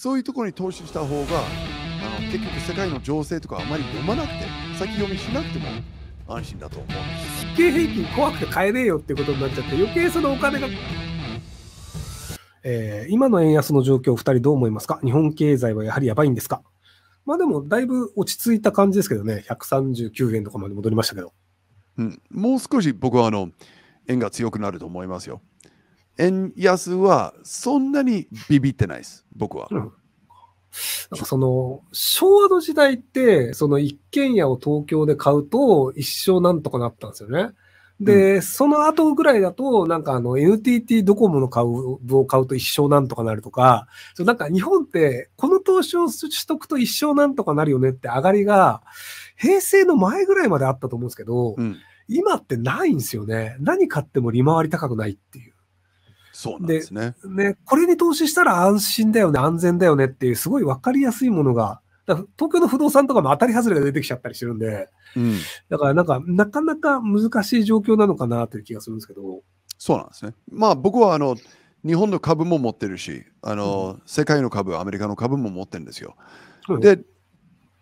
そういうところに投資した方があの結局世界の情勢とかあまり読まなくて先読みしなくても安心だと思う日経平均怖くて買えねえよってことになっちゃって余計そのお金が、えー、今の円安の状況2人どう思いますか日本経済はやはりやばいんですかまあでもだいぶ落ち着いた感じですけどね139円とかまで戻りましたけど、うん、もう少し僕はあの円が強くなると思いますよ円安はそんなにビビってないです、僕は。うんなんかその、昭和の時代って、その一軒家を東京で買うと一生なんとかなったんですよね。で、うん、その後ぐらいだと、なんかあの NTT ドコモの株を買うと一生なんとかなるとか、そうなんか日本ってこの投資を取得と一生なんとかなるよねって上がりが、平成の前ぐらいまであったと思うんですけど、うん、今ってないんですよね。何買っても利回り高くないっていう。そうですねね。これに投資したら安心だよね、安全だよねっていう、すごい分かりやすいものが、東京の不動産とかも当たり外れが出てきちゃったりしてるんで、うん、だからなんか、なかなか難しい状況なのかなという気がするんですけど。そうなんですね。まあ僕はあの日本の株も持ってるし、あの、うん、世界の株、アメリカの株も持ってるんですよ。うん、で、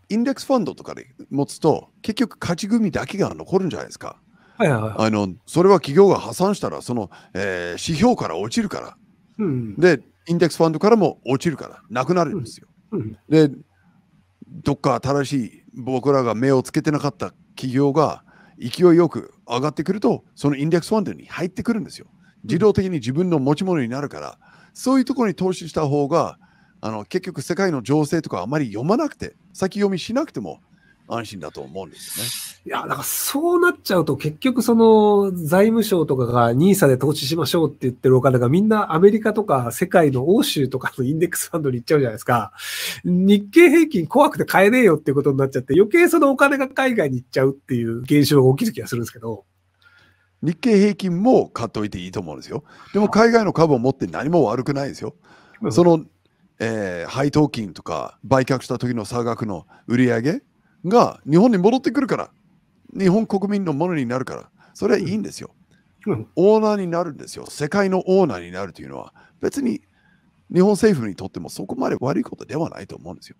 インデックスファンドとかで持つと、結局勝ち組だけが残るんじゃないですか。はいはいあのそれは企業が破産したらその、えー、指標から落ちるから、うん、でインデックスファンドからも落ちるからなくなるんですよ、うん、でどっか新しい僕らが目をつけてなかった企業が勢いよく上がってくるとそのインデックスファンドに入ってくるんですよ自動的に自分の持ち物になるから、そういうところに投資した方があの結局世界の情勢とかあまり読まなくて先読みしなくても安心だと思うんですよね。いや、だからそうなっちゃうと結局その財務省とかが NISA で投資しましょうって言ってるお金がみんなアメリカとか世界の欧州とかのインデックスファンドに行っちゃうじゃないですか。日経平均怖くて買えねえよっていうことになっちゃって余計そのお金が海外に行っちゃうっていう現象が起きる気がするんですけど。日経平均も買っておいていいと思うんですよ。でも海外の株を持って何も悪くないですよ。その、えー、配当金とか売却した時の差額の売り上げが日本に戻ってくるから、日本国民のものになるから、それはいいんですよ。うん、オーナーになるんですよ。世界のオーナーになるというのは、別に日本政府にとってもそこまで悪いことではないと思うんですよ。